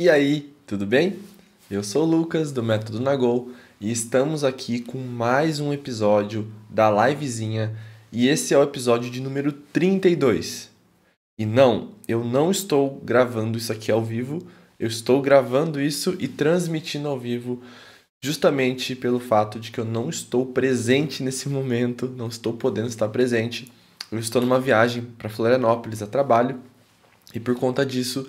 E aí, tudo bem? Eu sou o Lucas do Método Nagol e estamos aqui com mais um episódio da livezinha e esse é o episódio de número 32. E não, eu não estou gravando isso aqui ao vivo, eu estou gravando isso e transmitindo ao vivo justamente pelo fato de que eu não estou presente nesse momento, não estou podendo estar presente. Eu estou numa viagem para Florianópolis a trabalho e por conta disso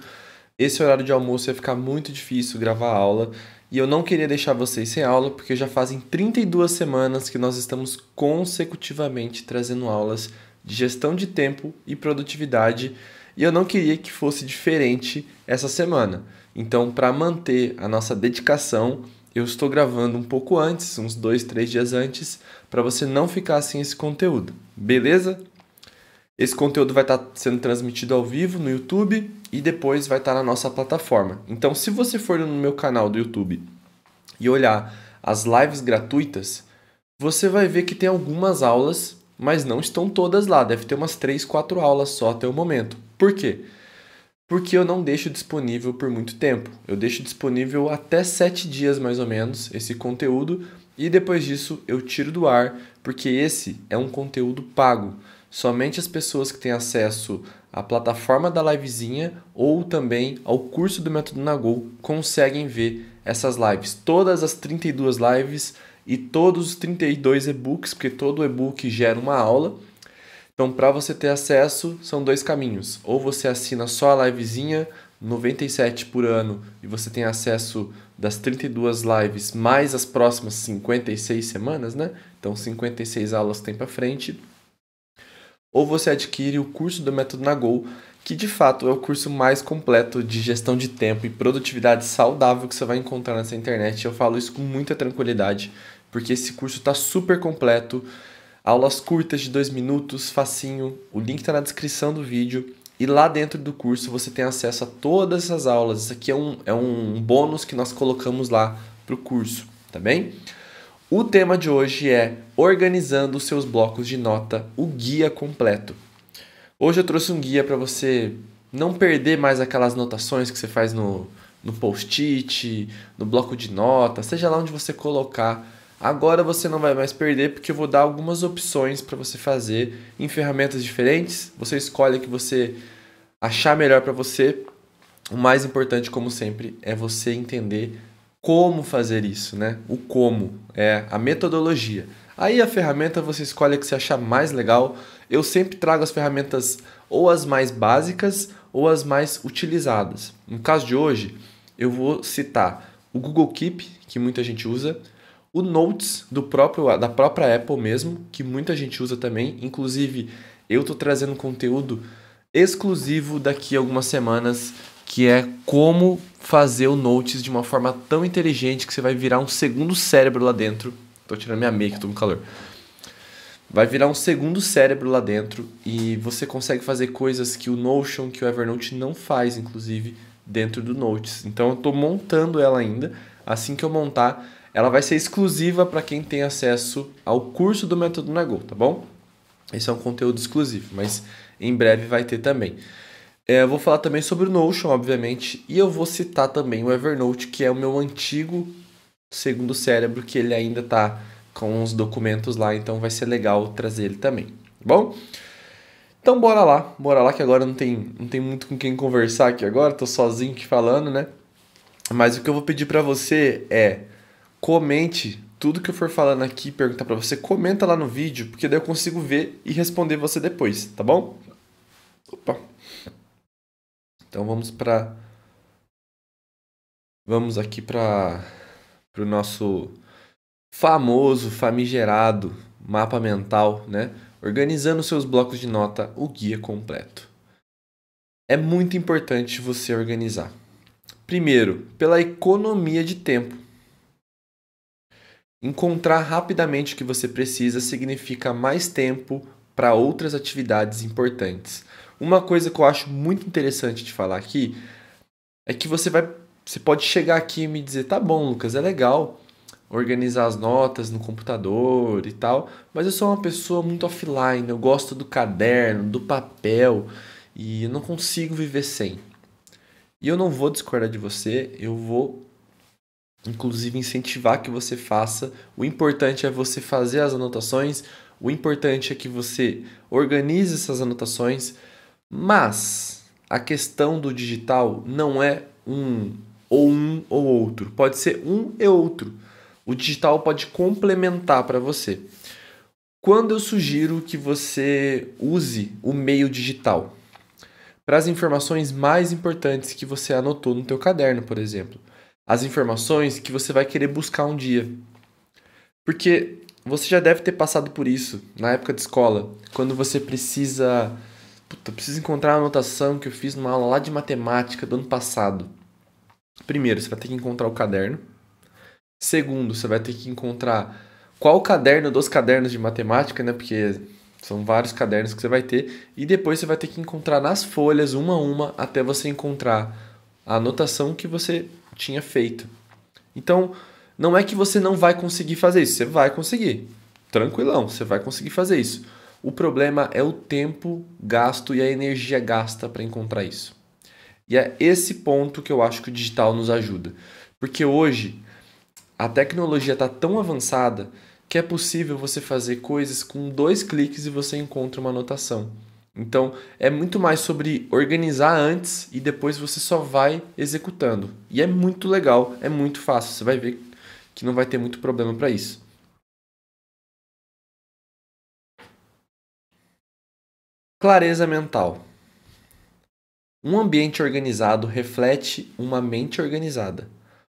esse horário de almoço ia ficar muito difícil gravar aula e eu não queria deixar vocês sem aula porque já fazem 32 semanas que nós estamos consecutivamente trazendo aulas de gestão de tempo e produtividade e eu não queria que fosse diferente essa semana. Então, para manter a nossa dedicação, eu estou gravando um pouco antes, uns dois, três dias antes, para você não ficar sem esse conteúdo, beleza? Esse conteúdo vai estar tá sendo transmitido ao vivo no YouTube e depois vai estar tá na nossa plataforma. Então, se você for no meu canal do YouTube e olhar as lives gratuitas, você vai ver que tem algumas aulas, mas não estão todas lá. Deve ter umas 3, 4 aulas só até o momento. Por quê? Porque eu não deixo disponível por muito tempo. Eu deixo disponível até 7 dias mais ou menos esse conteúdo e depois disso eu tiro do ar, porque esse é um conteúdo pago. Somente as pessoas que têm acesso à plataforma da livezinha ou também ao curso do Método Nagol conseguem ver essas lives. Todas as 32 lives e todos os 32 e-books, porque todo e-book gera uma aula. Então, para você ter acesso, são dois caminhos. Ou você assina só a livezinha, 97 por ano, e você tem acesso das 32 lives mais as próximas 56 semanas, né? Então, 56 aulas tem para frente ou você adquire o curso do Método Nagol, que de fato é o curso mais completo de gestão de tempo e produtividade saudável que você vai encontrar nessa internet. Eu falo isso com muita tranquilidade, porque esse curso está super completo, aulas curtas de dois minutos, facinho. O link está na descrição do vídeo. E lá dentro do curso você tem acesso a todas essas aulas. Isso aqui é um, é um bônus que nós colocamos lá para o curso, tá bem? O tema de hoje é Organizando os seus blocos de nota, o guia completo. Hoje eu trouxe um guia para você não perder mais aquelas notações que você faz no, no post-it, no bloco de nota, seja lá onde você colocar. Agora você não vai mais perder porque eu vou dar algumas opções para você fazer em ferramentas diferentes. Você escolhe a que você achar melhor para você. O mais importante, como sempre, é você entender como fazer isso, né? O como é a metodologia. Aí a ferramenta você escolhe a que você achar mais legal. Eu sempre trago as ferramentas ou as mais básicas ou as mais utilizadas. No caso de hoje, eu vou citar o Google Keep, que muita gente usa, o Notes do próprio da própria Apple mesmo, que muita gente usa também, inclusive eu estou trazendo conteúdo exclusivo daqui a algumas semanas que é como fazer o Notes de uma forma tão inteligente que você vai virar um segundo cérebro lá dentro. Tô tirando minha meia que tô com calor. Vai virar um segundo cérebro lá dentro e você consegue fazer coisas que o Notion, que o Evernote não faz, inclusive, dentro do Notes. Então eu estou montando ela ainda. Assim que eu montar, ela vai ser exclusiva para quem tem acesso ao curso do Método Nagô, tá bom? Esse é um conteúdo exclusivo, mas em breve vai ter também. É, eu vou falar também sobre o Notion, obviamente, e eu vou citar também o Evernote, que é o meu antigo segundo cérebro, que ele ainda está com os documentos lá, então vai ser legal trazer ele também, tá bom? Então bora lá, bora lá que agora não tem, não tem muito com quem conversar aqui agora, tô sozinho aqui falando, né? Mas o que eu vou pedir para você é comente tudo que eu for falando aqui, perguntar para você, comenta lá no vídeo, porque daí eu consigo ver e responder você depois, tá bom? Opa, então vamos para vamos aqui para o nosso famoso, famigerado mapa mental, né? Organizando seus blocos de nota, o guia completo. É muito importante você organizar. Primeiro, pela economia de tempo. Encontrar rapidamente o que você precisa significa mais tempo para outras atividades importantes. Uma coisa que eu acho muito interessante de falar aqui é que você vai. Você pode chegar aqui e me dizer, tá bom, Lucas, é legal organizar as notas no computador e tal, mas eu sou uma pessoa muito offline, eu gosto do caderno, do papel e eu não consigo viver sem. E eu não vou discordar de você, eu vou inclusive incentivar que você faça. O importante é você fazer as anotações, o importante é que você organize essas anotações mas a questão do digital não é um ou um ou outro, pode ser um e outro. O digital pode complementar para você. Quando eu sugiro que você use o meio digital para as informações mais importantes que você anotou no teu caderno, por exemplo, as informações que você vai querer buscar um dia. Porque você já deve ter passado por isso na época de escola, quando você precisa Puta, preciso encontrar a anotação que eu fiz numa aula lá de matemática do ano passado. Primeiro, você vai ter que encontrar o caderno. Segundo, você vai ter que encontrar qual o caderno dos cadernos de matemática, né? Porque são vários cadernos que você vai ter. E depois você vai ter que encontrar nas folhas, uma a uma, até você encontrar a anotação que você tinha feito. Então, não é que você não vai conseguir fazer isso, você vai conseguir. Tranquilão, você vai conseguir fazer isso. O problema é o tempo gasto e a energia gasta para encontrar isso. E é esse ponto que eu acho que o digital nos ajuda. Porque hoje a tecnologia está tão avançada que é possível você fazer coisas com dois cliques e você encontra uma anotação. Então é muito mais sobre organizar antes e depois você só vai executando. E é muito legal, é muito fácil. Você vai ver que não vai ter muito problema para isso. Clareza mental. Um ambiente organizado reflete uma mente organizada.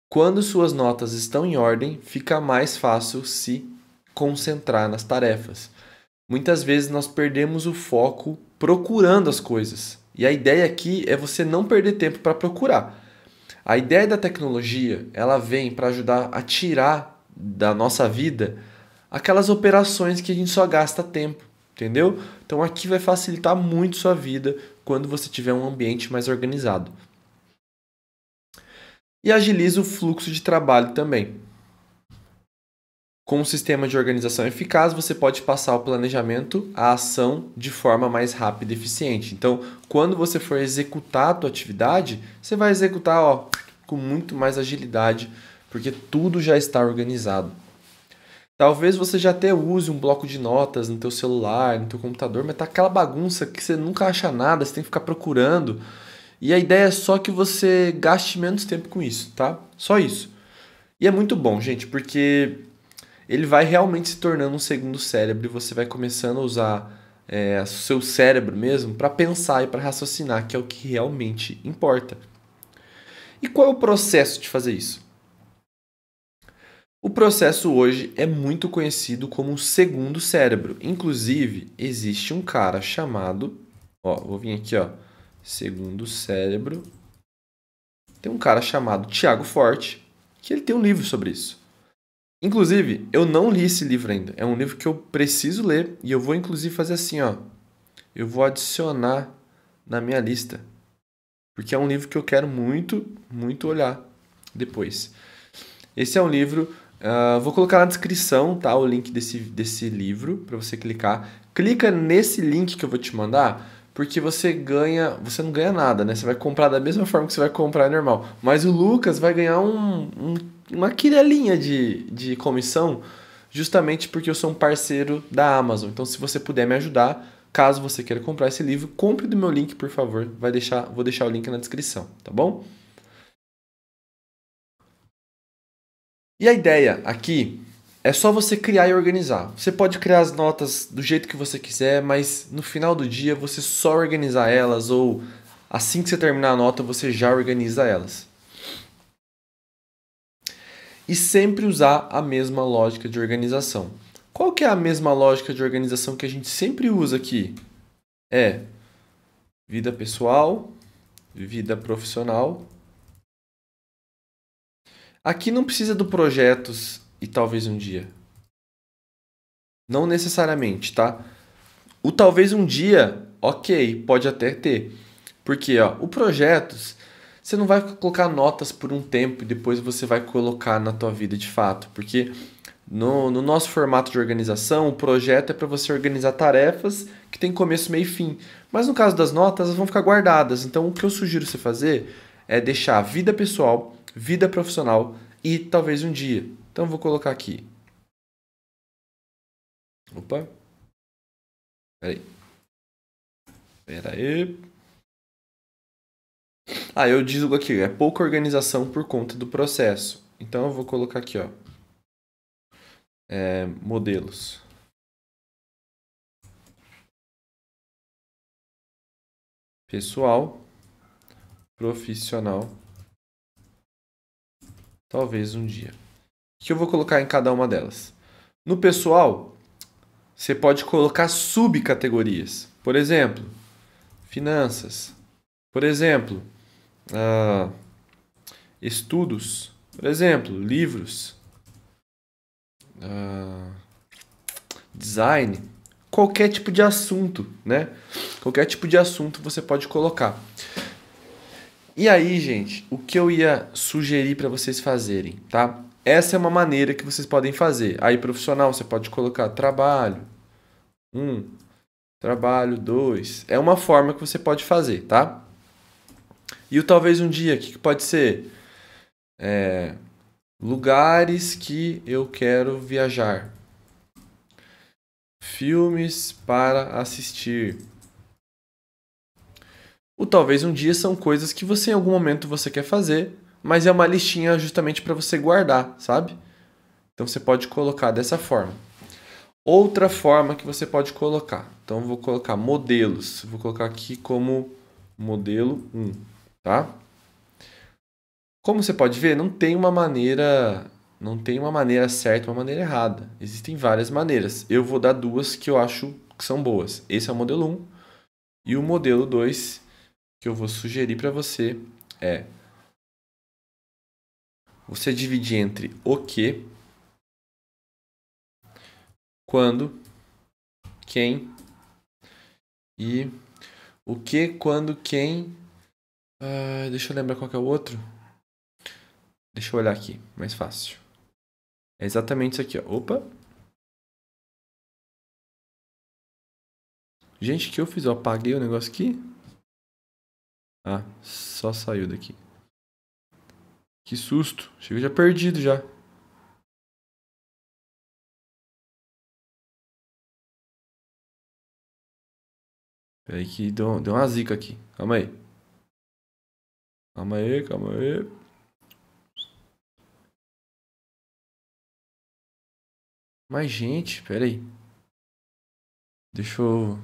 Quando suas notas estão em ordem, fica mais fácil se concentrar nas tarefas. Muitas vezes nós perdemos o foco procurando as coisas. E a ideia aqui é você não perder tempo para procurar. A ideia da tecnologia, ela vem para ajudar a tirar da nossa vida aquelas operações que a gente só gasta tempo entendeu? Então aqui vai facilitar muito sua vida quando você tiver um ambiente mais organizado. E agiliza o fluxo de trabalho também. Com um sistema de organização eficaz, você pode passar o planejamento à ação de forma mais rápida e eficiente. Então, quando você for executar a tua atividade, você vai executar ó, com muito mais agilidade, porque tudo já está organizado. Talvez você já até use um bloco de notas no teu celular, no teu computador, mas tá aquela bagunça que você nunca acha nada, você tem que ficar procurando. E a ideia é só que você gaste menos tempo com isso, tá? Só isso. E é muito bom, gente, porque ele vai realmente se tornando um segundo cérebro e você vai começando a usar é, o seu cérebro mesmo para pensar e para raciocinar, que é o que realmente importa. E qual é o processo de fazer isso? O processo hoje é muito conhecido como o segundo cérebro. Inclusive, existe um cara chamado, ó, vou vir aqui, ó, segundo cérebro. Tem um cara chamado Tiago Forte, que ele tem um livro sobre isso. Inclusive, eu não li esse livro ainda. É um livro que eu preciso ler e eu vou inclusive fazer assim, ó. Eu vou adicionar na minha lista. Porque é um livro que eu quero muito, muito olhar depois. Esse é um livro Uh, vou colocar na descrição tá, o link desse, desse livro para você clicar. Clica nesse link que eu vou te mandar, porque você ganha. Você não ganha nada, né? Você vai comprar da mesma forma que você vai comprar é normal. Mas o Lucas vai ganhar um, um, uma quirelinha de, de comissão, justamente porque eu sou um parceiro da Amazon. Então, se você puder me ajudar, caso você queira comprar esse livro, compre do meu link, por favor. Vai deixar, vou deixar o link na descrição, tá bom? E a ideia aqui é só você criar e organizar. Você pode criar as notas do jeito que você quiser, mas no final do dia você só organizar elas ou assim que você terminar a nota você já organiza elas. E sempre usar a mesma lógica de organização. Qual que é a mesma lógica de organização que a gente sempre usa aqui? É vida pessoal, vida profissional Aqui não precisa do projetos e talvez um dia. Não necessariamente, tá? O talvez um dia, ok, pode até ter. Porque ó, o projetos, você não vai colocar notas por um tempo e depois você vai colocar na tua vida de fato. Porque no, no nosso formato de organização, o projeto é para você organizar tarefas que tem começo, meio e fim. Mas no caso das notas, elas vão ficar guardadas. Então o que eu sugiro você fazer é deixar a vida pessoal vida profissional e talvez um dia. Então vou colocar aqui. Opa. Peraí. Peraí. Ah, eu digo aqui, é pouca organização por conta do processo. Então eu vou colocar aqui, ó. É, modelos. Pessoal, profissional Talvez um dia. O que eu vou colocar em cada uma delas? No pessoal, você pode colocar subcategorias. Por exemplo, finanças. Por exemplo, uh, estudos. Por exemplo, livros. Uh, design. Qualquer tipo de assunto, né? Qualquer tipo de assunto você pode colocar. E aí, gente, o que eu ia sugerir para vocês fazerem, tá? Essa é uma maneira que vocês podem fazer. Aí, profissional, você pode colocar trabalho, um, trabalho, dois. É uma forma que você pode fazer, tá? E o talvez um dia, o que, que pode ser? É, lugares que eu quero viajar. Filmes para assistir. O talvez um dia são coisas que você em algum momento você quer fazer, mas é uma listinha justamente para você guardar, sabe? Então você pode colocar dessa forma. Outra forma que você pode colocar. Então vou colocar modelos. Vou colocar aqui como modelo 1, tá? Como você pode ver, não tem uma maneira, não tem uma maneira certa, uma maneira errada. Existem várias maneiras. Eu vou dar duas que eu acho que são boas. Esse é o modelo 1 e o modelo 2 que eu vou sugerir para você é você dividir entre o que, quando, quem e o que, quando, quem. Ah, deixa eu lembrar qual é o outro. Deixa eu olhar aqui, mais fácil. É exatamente isso aqui, ó. Opa! Gente, que eu fiz? Eu apaguei o negócio aqui. Ah, só saiu daqui. Que susto. Chega já perdido já. Peraí que deu, deu uma zica aqui. Calma aí. Calma aí, calma aí. Mas, gente, peraí. Deixa eu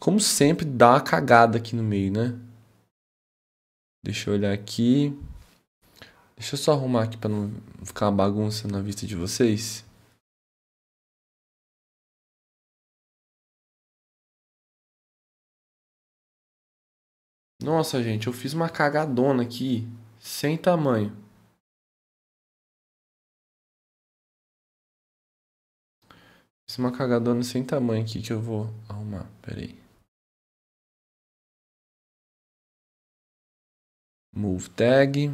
como sempre, dá uma cagada aqui no meio, né? Deixa eu olhar aqui. Deixa eu só arrumar aqui para não ficar uma bagunça na vista de vocês. Nossa, gente, eu fiz uma cagadona aqui sem tamanho. Fiz uma cagadona sem tamanho aqui que eu vou arrumar. Pera aí. move tag.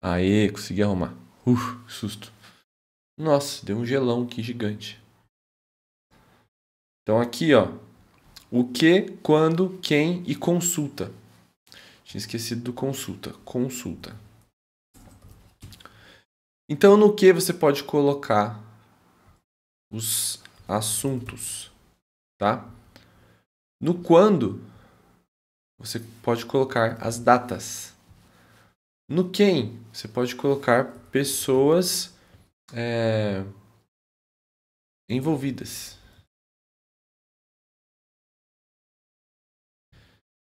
Aê, consegui arrumar. Uf, susto. Nossa, deu um gelão aqui gigante. Então aqui, ó. O que, quando, quem e consulta. Tinha esquecido do consulta. Consulta. Então no que você pode colocar os assuntos, tá? No quando, você pode colocar as datas. No quem, você pode colocar pessoas é, envolvidas.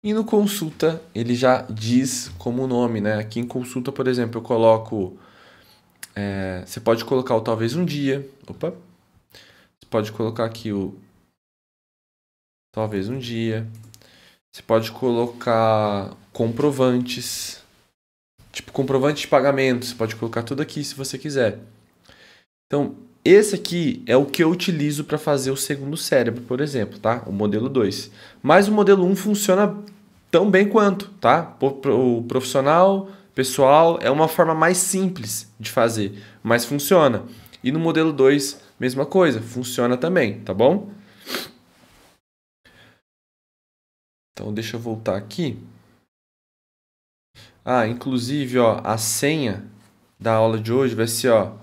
E no consulta, ele já diz como nome, né? Aqui em consulta, por exemplo, eu coloco. É, você pode colocar o talvez um dia. Opa, pode colocar aqui o talvez um dia. Você pode colocar comprovantes, tipo comprovante de pagamento, você pode colocar tudo aqui se você quiser. Então, esse aqui é o que eu utilizo para fazer o segundo cérebro, por exemplo, tá? O modelo 2. Mas o modelo 1 um funciona tão bem quanto, tá? O profissional, pessoal, é uma forma mais simples de fazer, mas funciona. E no modelo 2 mesma coisa, funciona também, tá bom? Então deixa eu voltar aqui. Ah, inclusive, ó, a senha da aula de hoje vai ser, ó,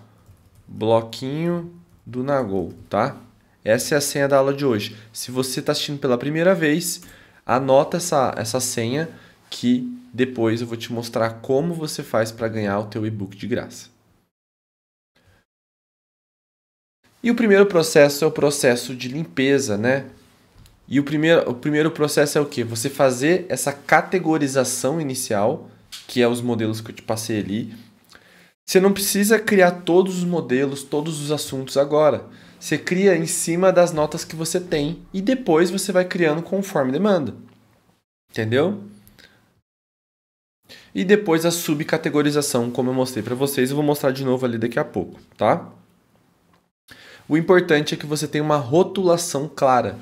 bloquinho do Nagol, tá? Essa é a senha da aula de hoje. Se você está assistindo pela primeira vez, anota essa, essa senha que depois eu vou te mostrar como você faz para ganhar o teu e-book de graça. E o primeiro processo é o processo de limpeza, né? E o primeiro, o primeiro processo é o que? Você fazer essa categorização inicial, que é os modelos que eu te passei ali. Você não precisa criar todos os modelos, todos os assuntos agora. Você cria em cima das notas que você tem e depois você vai criando conforme demanda. Entendeu? E depois a subcategorização, como eu mostrei para vocês, eu vou mostrar de novo ali daqui a pouco, tá? O importante é que você tenha uma rotulação clara.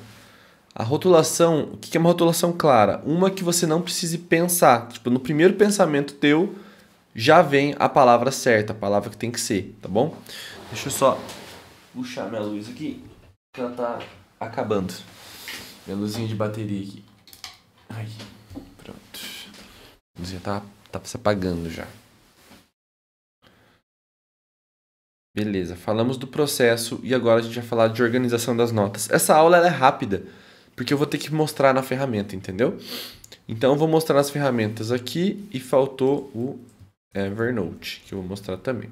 A rotulação, o que é uma rotulação clara? Uma que você não precise pensar. Tipo, no primeiro pensamento teu já vem a palavra certa, a palavra que tem que ser, tá bom? Deixa eu só puxar minha luz aqui, que ela tá acabando. Minha luzinha de bateria aqui. Ai, pronto. A luzinha tá, tá se apagando já. Beleza, falamos do processo e agora a gente vai falar de organização das notas. Essa aula é rápida, porque eu vou ter que mostrar na ferramenta, entendeu? Então eu vou mostrar as ferramentas aqui e faltou o Evernote, que eu vou mostrar também.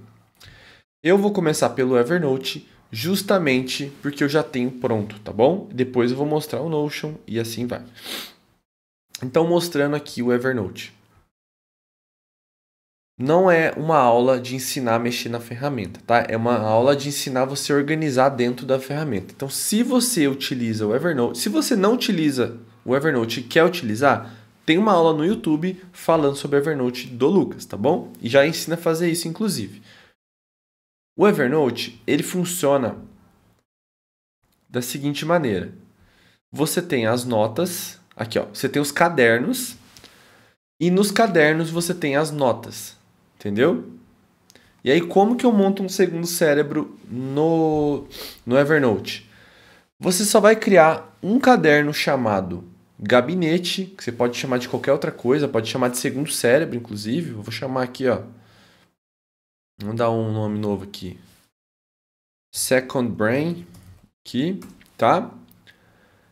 Eu vou começar pelo Evernote, justamente porque eu já tenho pronto, tá bom? Depois eu vou mostrar o Notion e assim vai. Então mostrando aqui o Evernote não é uma aula de ensinar a mexer na ferramenta, tá? É uma aula de ensinar você a organizar dentro da ferramenta. Então, se você utiliza o Evernote, se você não utiliza o Evernote e quer utilizar, tem uma aula no YouTube falando sobre o Evernote do Lucas, tá bom? E já ensina a fazer isso, inclusive. O Evernote, ele funciona da seguinte maneira. Você tem as notas, aqui ó, você tem os cadernos, e nos cadernos você tem as notas. Entendeu? E aí, como que eu monto um segundo cérebro no, no Evernote? Você só vai criar um caderno chamado gabinete, que você pode chamar de qualquer outra coisa, pode chamar de segundo cérebro, inclusive. Eu vou chamar aqui, ó. Vamos dar um nome novo aqui. Second Brain, aqui, tá?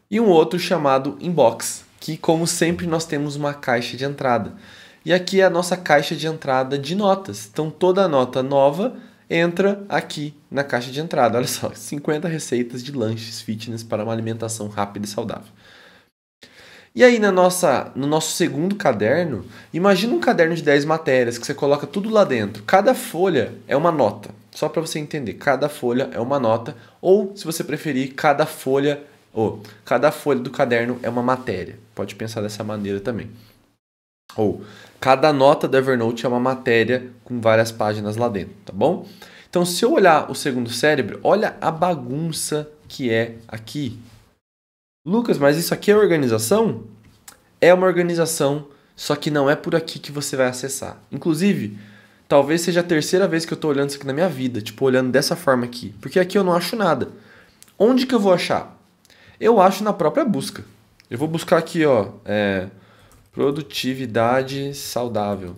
E um outro chamado Inbox, que como sempre nós temos uma caixa de entrada. E aqui é a nossa caixa de entrada de notas. Então toda nota nova entra aqui na caixa de entrada. Olha só, 50 receitas de lanches fitness para uma alimentação rápida e saudável. E aí na nossa, no nosso segundo caderno, imagina um caderno de 10 matérias que você coloca tudo lá dentro. Cada folha é uma nota. Só para você entender, cada folha é uma nota ou se você preferir, cada folha ou cada folha do caderno é uma matéria. Pode pensar dessa maneira também. Ou Cada nota do Evernote é uma matéria com várias páginas lá dentro, tá bom? Então, se eu olhar o segundo cérebro, olha a bagunça que é aqui. Lucas, mas isso aqui é organização? É uma organização, só que não é por aqui que você vai acessar. Inclusive, talvez seja a terceira vez que eu estou olhando isso aqui na minha vida, tipo, olhando dessa forma aqui, porque aqui eu não acho nada. Onde que eu vou achar? Eu acho na própria busca. Eu vou buscar aqui, ó, é, Produtividade saudável.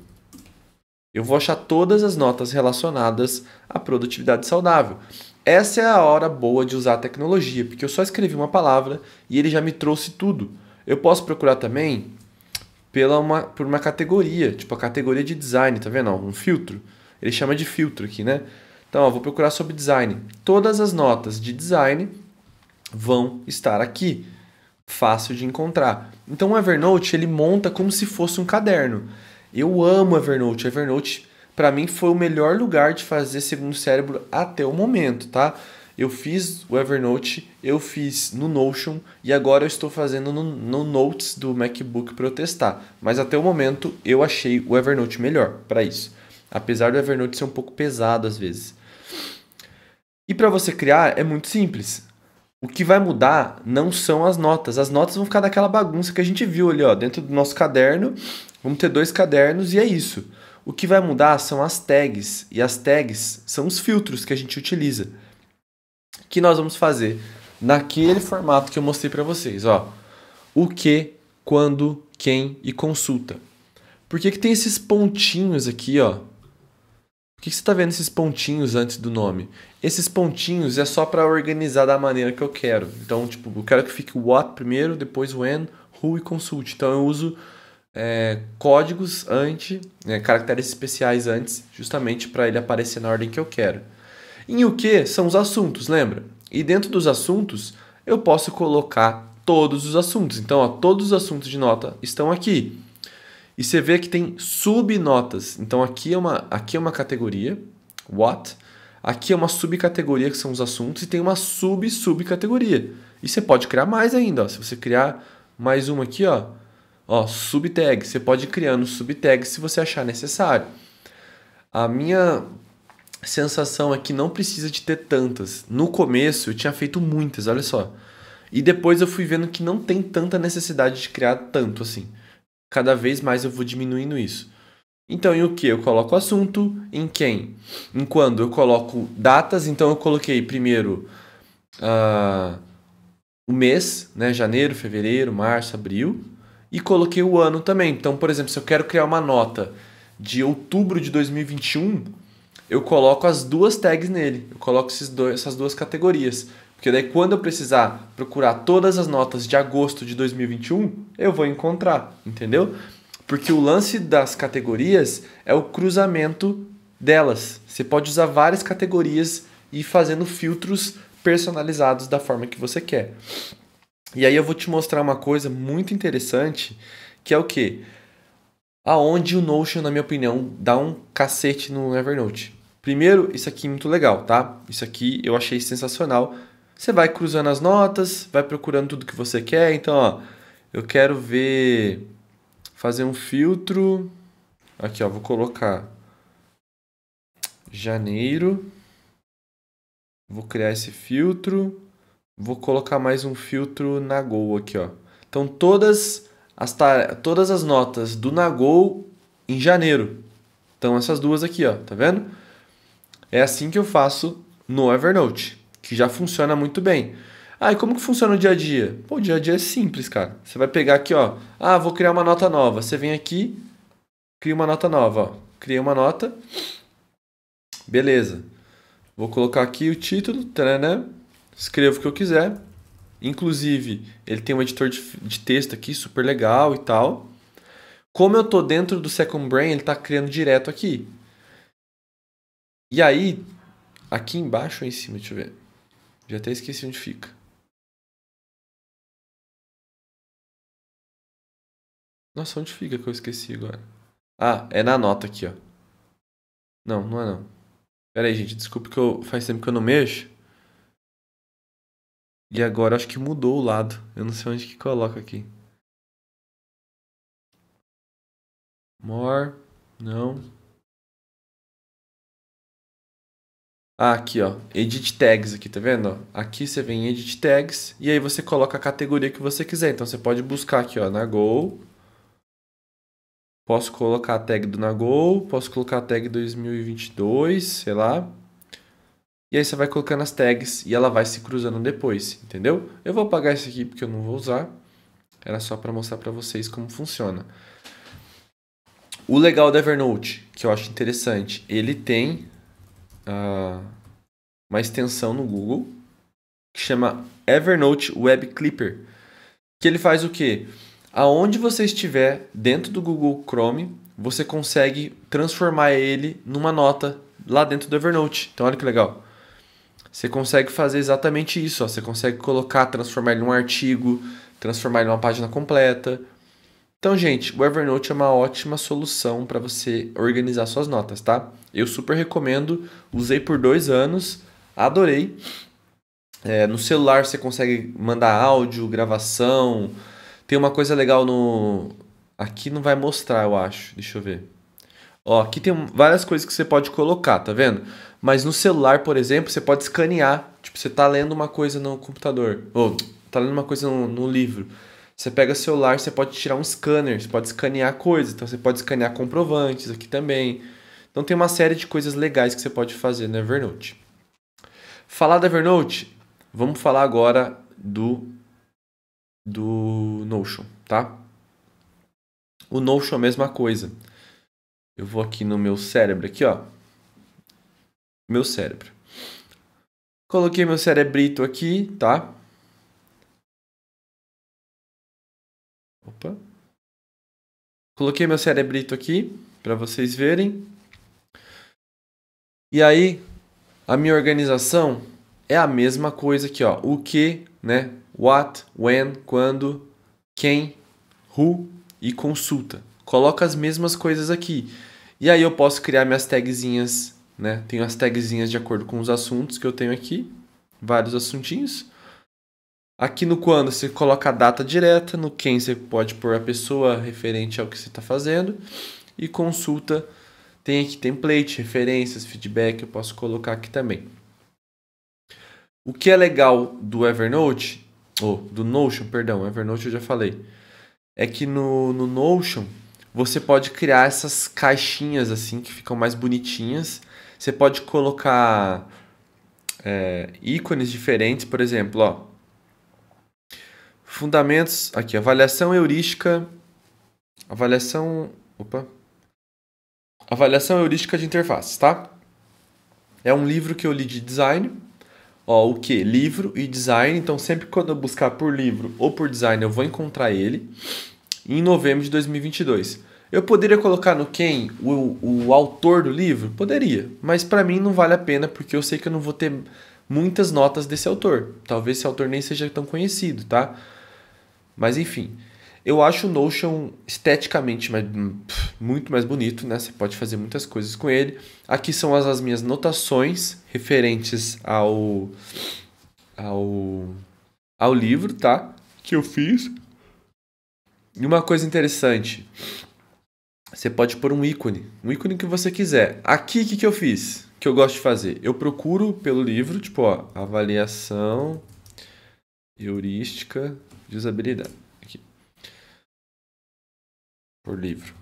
Eu vou achar todas as notas relacionadas à produtividade saudável. Essa é a hora boa de usar a tecnologia, porque eu só escrevi uma palavra e ele já me trouxe tudo. Eu posso procurar também pela uma, por uma categoria, tipo a categoria de design, tá vendo? Um filtro. Ele chama de filtro aqui, né? Então, ó, vou procurar sobre design. Todas as notas de design vão estar aqui fácil de encontrar. Então o Evernote ele monta como se fosse um caderno. Eu amo Evernote. Evernote para mim foi o melhor lugar de fazer segundo cérebro até o momento, tá? Eu fiz o Evernote, eu fiz no Notion e agora eu estou fazendo no, no Notes do MacBook para eu testar. Mas até o momento eu achei o Evernote melhor para isso. Apesar do Evernote ser um pouco pesado às vezes. E para você criar é muito simples. O que vai mudar não são as notas. As notas vão ficar daquela bagunça que a gente viu ali, ó, dentro do nosso caderno. Vamos ter dois cadernos e é isso. O que vai mudar são as tags, e as tags são os filtros que a gente utiliza. Que nós vamos fazer naquele formato que eu mostrei para vocês, ó. O que, quando, quem e consulta. Por que, que tem esses pontinhos aqui, ó? que, que você está vendo esses pontinhos antes do nome? Esses pontinhos é só para organizar da maneira que eu quero. Então, tipo, eu quero que fique what primeiro, depois when, who e consult. Então, eu uso é, códigos antes, é, né, caracteres especiais antes, justamente para ele aparecer na ordem que eu quero. Em o que são os assuntos, lembra? E dentro dos assuntos, eu posso colocar todos os assuntos. Então, ó, todos os assuntos de nota estão aqui. E você vê que tem subnotas. Então aqui é uma, aqui é uma categoria, what. Aqui é uma subcategoria que são os assuntos e tem uma sub-subcategoria. E você pode criar mais ainda. Ó. Se você criar mais uma aqui, ó, ó subtag. Você pode ir criando subtag se você achar necessário. A minha sensação é que não precisa de ter tantas. No começo eu tinha feito muitas, olha só. E depois eu fui vendo que não tem tanta necessidade de criar tanto assim cada vez mais eu vou diminuindo isso. Então, em o que? Eu coloco assunto, em quem? Em quando? Eu coloco datas, então eu coloquei primeiro uh, o mês, né? Janeiro, fevereiro, março, abril. E coloquei o ano também. Então, por exemplo, se eu quero criar uma nota de outubro de 2021, eu coloco as duas tags nele. Eu coloco dois, essas duas categorias. Porque daí quando eu precisar procurar todas as notas de agosto de 2021, eu vou encontrar, entendeu? Porque o lance das categorias é o cruzamento delas. Você pode usar várias categorias e ir fazendo filtros personalizados da forma que você quer. E aí eu vou te mostrar uma coisa muito interessante, que é o que? Aonde o Notion, na minha opinião, dá um cacete no Evernote. Primeiro, isso aqui é muito legal, tá? Isso aqui eu achei sensacional você vai cruzando as notas, vai procurando tudo que você quer. Então, ó, eu quero ver fazer um filtro aqui, ó, vou colocar janeiro. Vou criar esse filtro. Vou colocar mais um filtro na Go aqui, ó. Então todas as todas as notas do Nagol em janeiro. Então essas duas aqui, ó, tá vendo? É assim que eu faço no Evernote que já funciona muito bem. Ah, e como que funciona o dia a dia? Pô, o dia a dia é simples, cara. Você vai pegar aqui, ó. Ah, vou criar uma nota nova. Você vem aqui, cria uma nota nova, ó. Criei uma nota. Beleza. Vou colocar aqui o título, né? escrevo o que eu quiser. Inclusive, ele tem um editor de, de texto aqui, super legal e tal. Como eu tô dentro do Second Brain, ele tá criando direto aqui. E aí, aqui embaixo ou em cima, deixa eu ver. Já até esqueci onde fica. Nossa, onde fica que eu esqueci agora? Ah, é na nota aqui, ó. Não, não é não. Pera aí, gente, desculpe que eu faz tempo que eu não mexo. E agora acho que mudou o lado. Eu não sei onde que coloca aqui. More, não. Ah, aqui, ó, edit tags aqui, tá vendo? Aqui você vem em edit tags e aí você coloca a categoria que você quiser. Então você pode buscar aqui, ó, na Go. Posso colocar a tag do Nago, posso colocar a tag 2022, sei lá. E aí você vai colocando as tags e ela vai se cruzando depois, entendeu? Eu vou apagar isso aqui porque eu não vou usar. Era só para mostrar para vocês como funciona. O legal do Evernote, que eu acho interessante, ele tem uma extensão no Google que chama Evernote Web Clipper, que ele faz o quê? Aonde você estiver dentro do Google Chrome, você consegue transformar ele numa nota lá dentro do Evernote. Então olha que legal. Você consegue fazer exatamente isso. Ó. Você consegue colocar, transformar ele num artigo, transformar ele numa página completa, então, gente, o Evernote é uma ótima solução para você organizar suas notas, tá? Eu super recomendo, usei por dois anos, adorei. É, no celular você consegue mandar áudio, gravação. Tem uma coisa legal no. Aqui não vai mostrar, eu acho. Deixa eu ver. Ó, aqui tem várias coisas que você pode colocar, tá vendo? Mas no celular, por exemplo, você pode escanear. Tipo, você tá lendo uma coisa no computador. Ou tá lendo uma coisa no, no livro. Você pega o celular, você pode tirar um scanner, você pode escanear coisas, então você pode escanear comprovantes aqui também. Então tem uma série de coisas legais que você pode fazer no né, Evernote. Falar da Evernote, vamos falar agora do do Notion, tá? O Notion é a mesma coisa. Eu vou aqui no meu cérebro aqui, ó. Meu cérebro. Coloquei meu cerebrito aqui, tá? Opa. Coloquei meu cerebrito aqui para vocês verem. E aí, a minha organização é a mesma coisa aqui, ó. O que, né? What, when, quando, quem, who e consulta. Coloca as mesmas coisas aqui. E aí eu posso criar minhas tagzinhas, né? Tenho as tagzinhas de acordo com os assuntos que eu tenho aqui, vários assuntinhos. Aqui no quando você coloca a data direta, no quem você pode pôr a pessoa referente ao que você está fazendo e consulta tem aqui template, referências, feedback, eu posso colocar aqui também. O que é legal do Evernote, ou do Notion, perdão, Evernote eu já falei, é que no, no Notion você pode criar essas caixinhas assim que ficam mais bonitinhas. Você pode colocar é, ícones diferentes, por exemplo, ó, Fundamentos. Aqui, avaliação heurística. Avaliação. Opa. Avaliação heurística de interfaces, tá? É um livro que eu li de design. Ó, o que? Livro e design. Então, sempre quando eu buscar por livro ou por design, eu vou encontrar ele. Em novembro de 2022. Eu poderia colocar no quem o, o autor do livro? Poderia. Mas para mim não vale a pena porque eu sei que eu não vou ter muitas notas desse autor. Talvez esse autor nem seja tão conhecido, tá? Mas enfim, eu acho o Notion esteticamente mais, hum, muito mais bonito, né? Você pode fazer muitas coisas com ele. Aqui são as, as minhas notações referentes ao, ao, ao livro, tá? Que eu fiz. E uma coisa interessante, você pode pôr um ícone, um ícone que você quiser. Aqui, o que, que eu fiz? Que eu gosto de fazer? Eu procuro pelo livro, tipo, ó, avaliação heurística de usabilidade. Aqui. Por livro.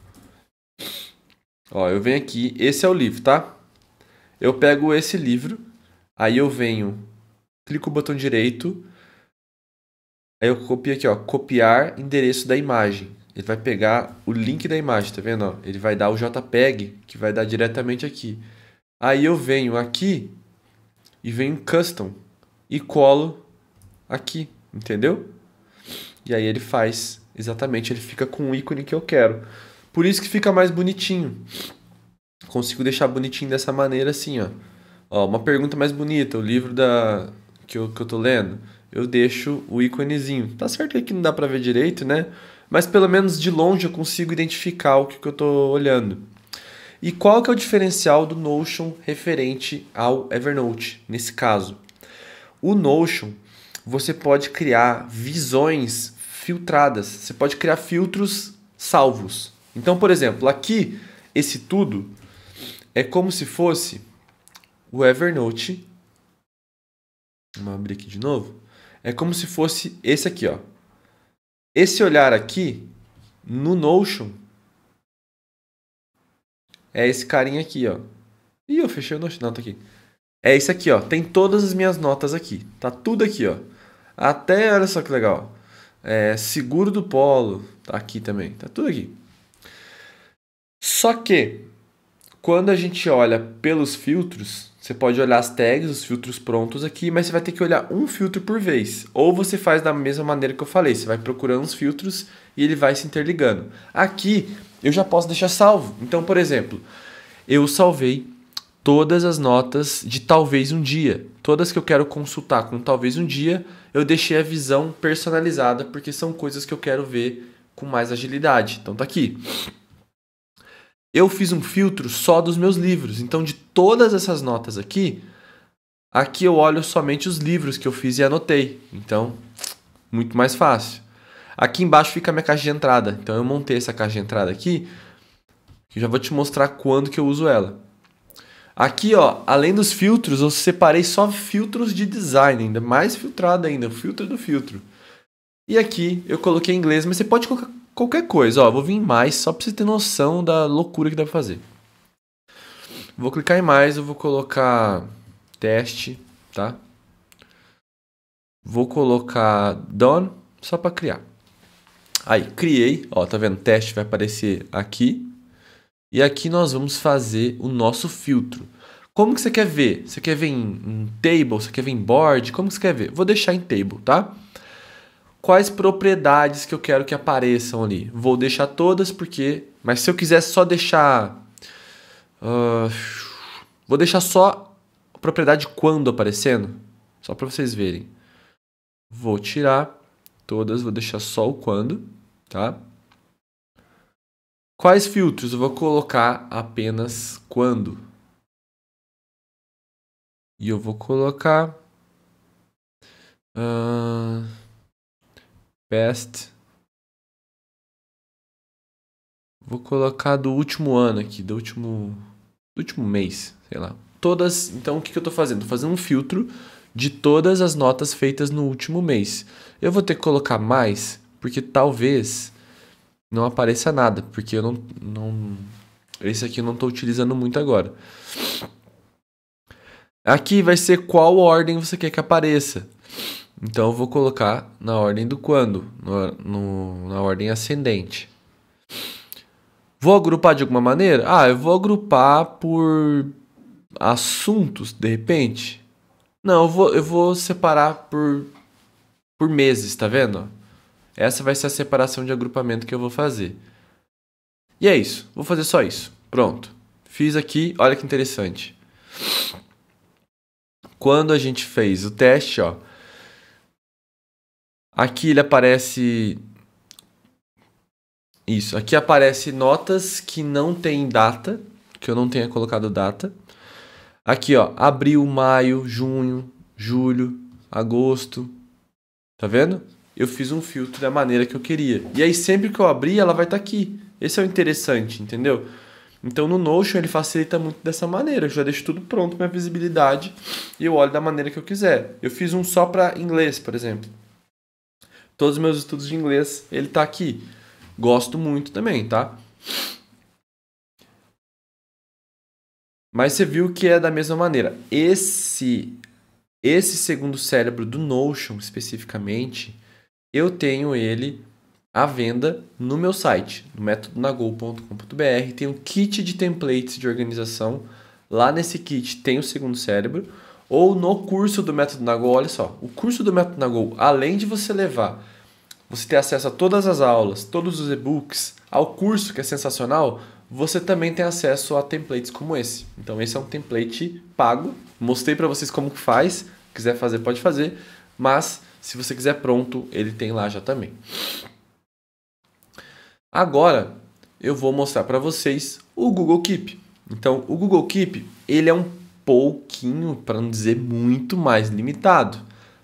Ó, eu venho aqui, esse é o livro, tá? Eu pego esse livro, aí eu venho, clico o botão direito, aí eu copio aqui, ó, copiar endereço da imagem. Ele vai pegar o link da imagem, tá vendo? Ó? Ele vai dar o JPEG, que vai dar diretamente aqui. Aí eu venho aqui e venho custom e colo aqui, entendeu? E aí ele faz exatamente, ele fica com o ícone que eu quero. Por isso que fica mais bonitinho. Consigo deixar bonitinho dessa maneira assim, ó. ó uma pergunta mais bonita, o livro da que eu, que eu tô lendo, eu deixo o íconezinho. Tá certo aí que não dá para ver direito, né? Mas pelo menos de longe eu consigo identificar o que, que eu tô olhando. E qual que é o diferencial do Notion referente ao Evernote nesse caso? O Notion você pode criar visões filtradas, você pode criar filtros salvos. Então, por exemplo, aqui esse tudo é como se fosse o Evernote. Vamos abrir aqui de novo. É como se fosse esse aqui, ó. Esse olhar aqui no Notion é esse carinha aqui, ó. Ih, eu fechei o Notion, não, tá aqui. É isso aqui, ó. Tem todas as minhas notas aqui. Tá tudo aqui, ó. Até, olha só que legal. É, seguro do polo, tá aqui também, tá tudo aqui. Só que quando a gente olha pelos filtros, você pode olhar as tags, os filtros prontos aqui, mas você vai ter que olhar um filtro por vez. Ou você faz da mesma maneira que eu falei, você vai procurando os filtros e ele vai se interligando. Aqui eu já posso deixar salvo. Então, por exemplo, eu salvei todas as notas de talvez um dia. Todas que eu quero consultar com talvez um dia, eu deixei a visão personalizada porque são coisas que eu quero ver com mais agilidade. Então tá aqui. Eu fiz um filtro só dos meus livros. Então de todas essas notas aqui, aqui eu olho somente os livros que eu fiz e anotei. Então, muito mais fácil. Aqui embaixo fica a minha caixa de entrada. Então eu montei essa caixa de entrada aqui. Eu já vou te mostrar quando que eu uso ela. Aqui, ó, além dos filtros, eu separei só filtros de design, ainda mais filtrado ainda, o filtro do filtro. E aqui eu coloquei inglês, mas você pode colocar qualquer coisa, ó, vou vir em mais só para você ter noção da loucura que dá para fazer. Vou clicar em mais, eu vou colocar teste, tá? Vou colocar done só para criar. Aí, criei, ó, tá vendo? Teste vai aparecer aqui. E aqui nós vamos fazer o nosso filtro. Como que você quer ver? Você quer ver em, em table? Você quer ver em board? Como que você quer ver? Vou deixar em table, tá? Quais propriedades que eu quero que apareçam ali? Vou deixar todas porque... Mas se eu quiser só deixar... Uh, vou deixar só a propriedade quando aparecendo. Só para vocês verem. Vou tirar todas, vou deixar só o quando, tá? Quais filtros eu vou colocar apenas quando? E eu vou colocar uh, best. Vou colocar do último ano aqui, do último, do último mês, sei lá. Todas. Então o que, que eu estou fazendo? Estou fazendo um filtro de todas as notas feitas no último mês. Eu vou ter que colocar mais, porque talvez não apareça nada, porque eu não, não esse aqui eu não estou utilizando muito agora. Aqui vai ser qual ordem você quer que apareça. Então eu vou colocar na ordem do quando, no, no, na ordem ascendente. Vou agrupar de alguma maneira? Ah, eu vou agrupar por assuntos, de repente. Não, eu vou, eu vou separar por, por meses, tá vendo? Essa vai ser a separação de agrupamento que eu vou fazer. E é isso. Vou fazer só isso. Pronto. Fiz aqui, olha que interessante. Quando a gente fez o teste, ó, aqui ele aparece isso, aqui aparece notas que não tem data, que eu não tenha colocado data. Aqui, ó, abril, maio, junho, julho, agosto. Tá vendo? eu fiz um filtro da maneira que eu queria. E aí sempre que eu abrir, ela vai estar tá aqui. Esse é o interessante, entendeu? Então no Notion ele facilita muito dessa maneira. Eu já deixo tudo pronto, minha visibilidade, e eu olho da maneira que eu quiser. Eu fiz um só para inglês, por exemplo. Todos os meus estudos de inglês, ele tá aqui. Gosto muito também, tá? Mas você viu que é da mesma maneira. Esse esse segundo cérebro do Notion especificamente, eu tenho ele à venda no meu site, no métodonagol.com.br. Tem um kit de templates de organização. Lá nesse kit tem o segundo cérebro. Ou no curso do Método Nagol, olha só, o curso do Método Nagol, além de você levar, você ter acesso a todas as aulas, todos os e-books, ao curso que é sensacional, você também tem acesso a templates como esse. Então esse é um template pago. Mostrei para vocês como que faz, quiser fazer pode fazer, mas se você quiser pronto, ele tem lá já também. Agora eu vou mostrar para vocês o Google Keep. Então, o Google Keep, ele é um pouquinho, para não dizer muito mais limitado.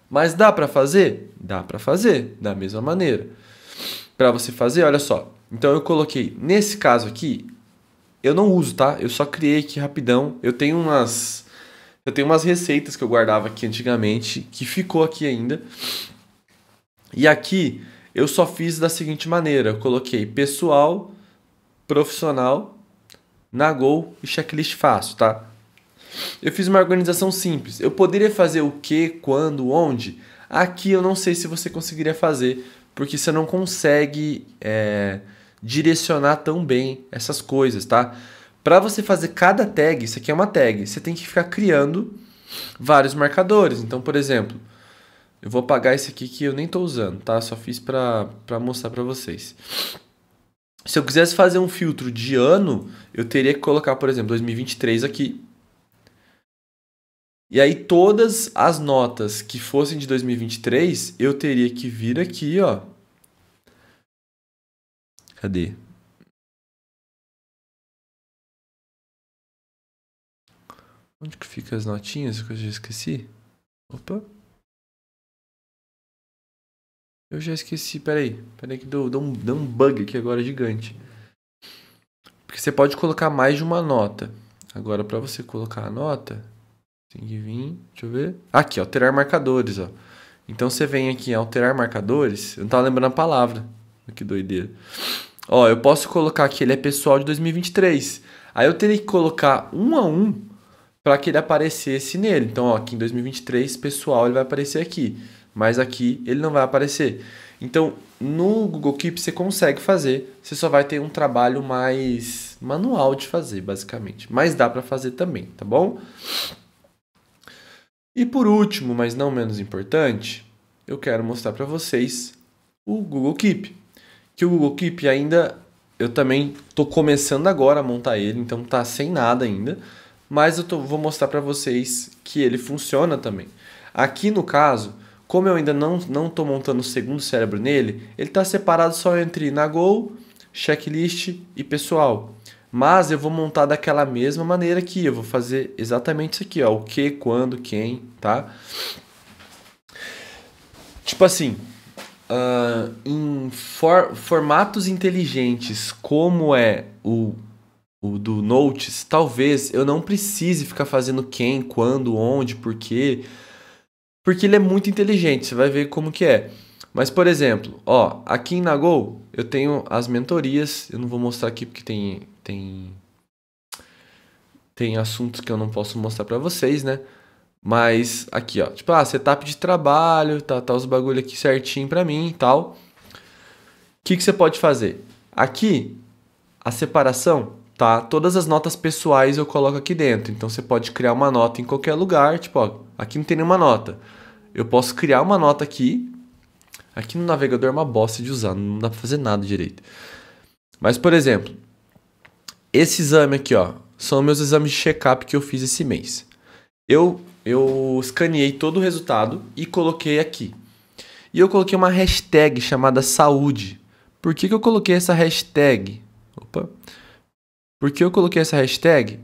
Mas dá para fazer? Dá para fazer, da mesma maneira. Para você fazer, olha só. Então eu coloquei, nesse caso aqui, eu não uso, tá? Eu só criei aqui rapidão. Eu tenho umas eu tenho umas receitas que eu guardava aqui antigamente, que ficou aqui ainda. E aqui eu só fiz da seguinte maneira: eu coloquei pessoal, profissional, na Nagol e checklist fácil, tá? Eu fiz uma organização simples. Eu poderia fazer o que, quando, onde? Aqui eu não sei se você conseguiria fazer, porque você não consegue é, direcionar tão bem essas coisas, tá? Para você fazer cada tag, isso aqui é uma tag, você tem que ficar criando vários marcadores. Então, por exemplo, eu vou apagar esse aqui que eu nem estou usando, tá? Só fiz para mostrar para vocês. Se eu quisesse fazer um filtro de ano, eu teria que colocar, por exemplo, 2023 aqui. E aí todas as notas que fossem de 2023, eu teria que vir aqui, ó. Cadê? Onde que fica as notinhas que eu já esqueci? Opa. Eu já esqueci, peraí. Peraí que deu, deu, um, deu um bug aqui agora gigante. Porque você pode colocar mais de uma nota. Agora, para você colocar a nota, tem que vir, deixa eu ver. Aqui, alterar marcadores, ó. Então você vem aqui em alterar marcadores. Eu não tava lembrando a palavra. Que doideira. Ó, eu posso colocar aqui. ele é pessoal de 2023. Aí eu teria que colocar um a um para que ele aparecesse nele. Então, ó, aqui em 2023, pessoal, ele vai aparecer aqui, mas aqui ele não vai aparecer. Então, no Google Keep você consegue fazer, você só vai ter um trabalho mais manual de fazer, basicamente. Mas dá para fazer também, tá bom? E por último, mas não menos importante, eu quero mostrar para vocês o Google Keep. Que o Google Keep ainda eu também estou começando agora a montar ele, então tá sem nada ainda mas eu tô, vou mostrar para vocês que ele funciona também. Aqui no caso, como eu ainda não não tô montando o segundo cérebro nele, ele está separado só entre Nagol, checklist e pessoal. Mas eu vou montar daquela mesma maneira aqui, eu vou fazer exatamente isso aqui, ó, o que, quando, quem, tá? Tipo assim, uh, em for, formatos inteligentes, como é o o do Notes, talvez eu não precise ficar fazendo quem, quando, onde, por quê, porque ele é muito inteligente, você vai ver como que é. Mas, por exemplo, ó, aqui em Nagol eu tenho as mentorias, eu não vou mostrar aqui porque tem tem tem assuntos que eu não posso mostrar para vocês, né? Mas aqui, ó, tipo, ah, setup de trabalho, tá, tá os bagulho aqui certinho para mim e tal. O que, que você pode fazer? Aqui, a separação, tá? Todas as notas pessoais eu coloco aqui dentro. Então você pode criar uma nota em qualquer lugar, tipo, ó, aqui não tem nenhuma nota. Eu posso criar uma nota aqui. Aqui no navegador é uma bosta de usar, não dá para fazer nada direito. Mas por exemplo, esse exame aqui, ó, são meus exames de check-up que eu fiz esse mês. Eu eu escaneei todo o resultado e coloquei aqui. E eu coloquei uma hashtag chamada saúde. Por que, que eu coloquei essa hashtag? Opa. Por que eu coloquei essa hashtag?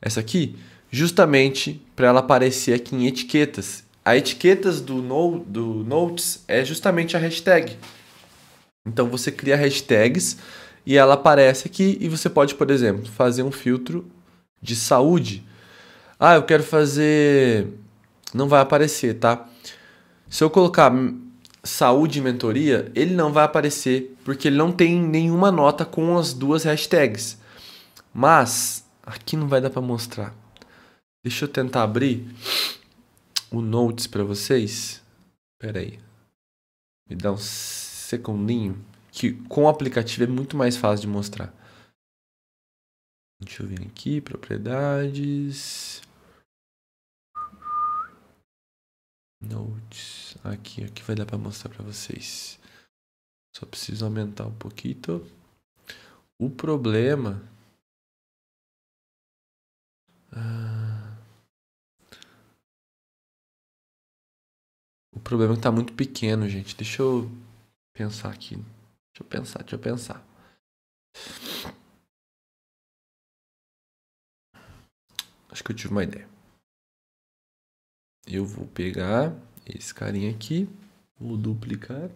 Essa aqui? Justamente para ela aparecer aqui em etiquetas. A etiquetas do, no, do Notes é justamente a hashtag. Então você cria hashtags e ela aparece aqui e você pode, por exemplo, fazer um filtro de saúde. Ah, eu quero fazer. Não vai aparecer, tá? Se eu colocar saúde e mentoria, ele não vai aparecer porque ele não tem nenhuma nota com as duas hashtags. Mas aqui não vai dar para mostrar. Deixa eu tentar abrir o Notes para vocês. Pera aí. Me dá um secundinho. Que com o aplicativo é muito mais fácil de mostrar. Deixa eu vir aqui, propriedades. Notes. Aqui, aqui vai dar para mostrar para vocês. Só preciso aumentar um pouquinho. O problema ah. o problema é está muito pequeno, gente. Deixa eu pensar aqui. Deixa eu pensar, deixa eu pensar. Acho que eu tive uma ideia. Eu vou pegar esse carinha aqui, vou duplicar.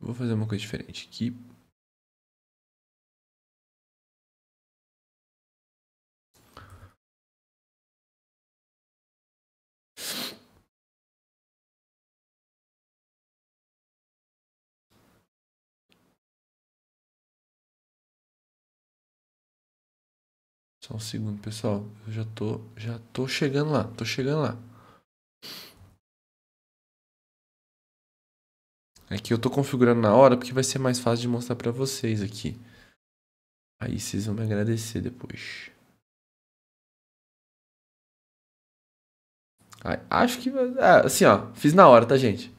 Vou fazer uma coisa diferente aqui. Só um segundo, pessoal. Eu já tô, já tô chegando lá, tô chegando lá. Aqui é eu estou configurando na hora porque vai ser mais fácil de mostrar para vocês aqui. Aí vocês vão me agradecer depois. acho que... É, assim, ó. Fiz na hora, tá, gente?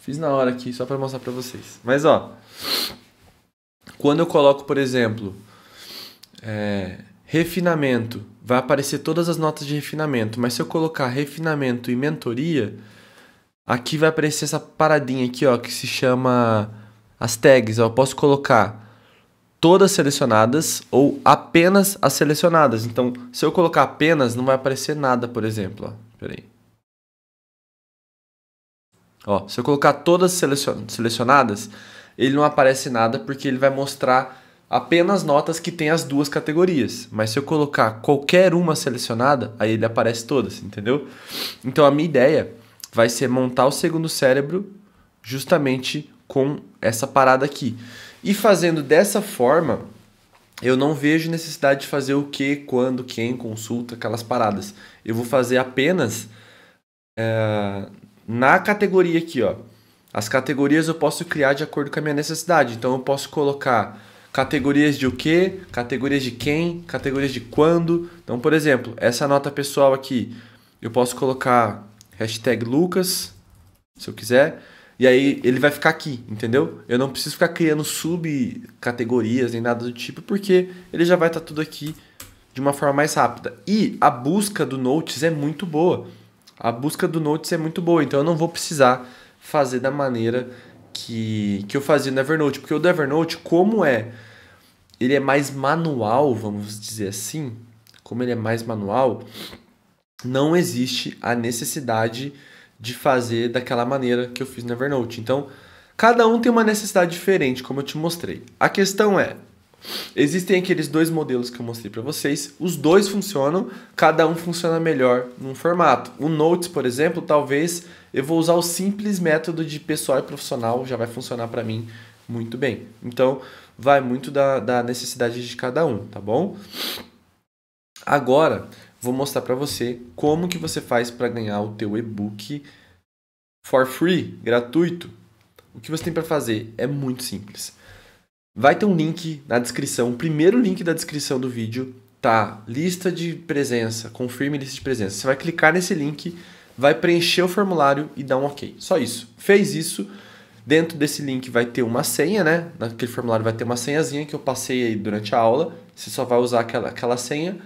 Fiz na hora aqui só para mostrar para vocês. Mas, ó. Quando eu coloco, por exemplo... É, refinamento. Vai aparecer todas as notas de refinamento. Mas se eu colocar refinamento e mentoria Aqui vai aparecer essa paradinha aqui, ó, que se chama as tags, ó. Eu posso colocar todas selecionadas ou apenas as selecionadas. Então, se eu colocar apenas, não vai aparecer nada, por exemplo, ó. Peraí. Ó, se eu colocar todas selecionadas, ele não aparece nada porque ele vai mostrar apenas notas que tem as duas categorias. Mas se eu colocar qualquer uma selecionada, aí ele aparece todas, entendeu? Então a minha ideia vai ser montar o segundo cérebro justamente com essa parada aqui. E fazendo dessa forma, eu não vejo necessidade de fazer o que, quando, quem, consulta, aquelas paradas. Eu vou fazer apenas é, na categoria aqui, ó. As categorias eu posso criar de acordo com a minha necessidade. Então eu posso colocar categorias de o que, categorias de quem, categorias de quando. Então, por exemplo, essa nota pessoal aqui, eu posso colocar hashtag Lucas, se eu quiser. E aí ele vai ficar aqui, entendeu? Eu não preciso ficar criando subcategorias nem nada do tipo, porque ele já vai estar tá tudo aqui de uma forma mais rápida. E a busca do Notes é muito boa. A busca do Notes é muito boa, então eu não vou precisar fazer da maneira que, que eu fazia no Evernote, porque o do Evernote, como é ele é mais manual, vamos dizer assim, como ele é mais manual, não existe a necessidade de fazer daquela maneira que eu fiz no Evernote. Então, cada um tem uma necessidade diferente, como eu te mostrei. A questão é, existem aqueles dois modelos que eu mostrei para vocês, os dois funcionam, cada um funciona melhor num formato. O Notes, por exemplo, talvez eu vou usar o simples método de pessoal e profissional, já vai funcionar para mim muito bem. Então, vai muito da, da necessidade de cada um, tá bom? Agora, vou mostrar para você como que você faz para ganhar o teu e-book for free, gratuito. O que você tem para fazer é muito simples. Vai ter um link na descrição, o primeiro link da descrição do vídeo tá lista de presença, confirme lista de presença. Você vai clicar nesse link, vai preencher o formulário e dar um OK. Só isso. Fez isso, dentro desse link vai ter uma senha, né? Naquele formulário vai ter uma senhazinha que eu passei aí durante a aula. Você só vai usar aquela, aquela senha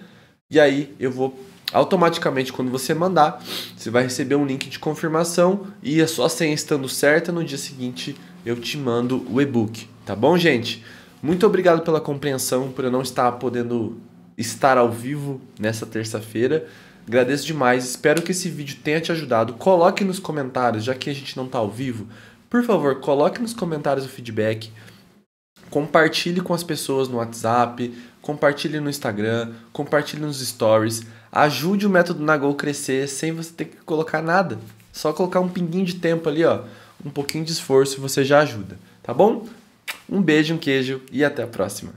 e aí eu vou automaticamente quando você mandar, você vai receber um link de confirmação e a sua senha estando certa, no dia seguinte eu te mando o e-book, tá bom, gente? Muito obrigado pela compreensão por eu não estar podendo estar ao vivo nessa terça-feira. Agradeço demais, espero que esse vídeo tenha te ajudado. Coloque nos comentários, já que a gente não está ao vivo, por favor, coloque nos comentários o feedback. Compartilhe com as pessoas no WhatsApp, compartilhe no Instagram, compartilhe nos stories, ajude o método Nagol crescer sem você ter que colocar nada. Só colocar um pinguinho de tempo ali, ó, um pouquinho de esforço, você já ajuda, tá bom? Um beijo, um queijo e até a próxima.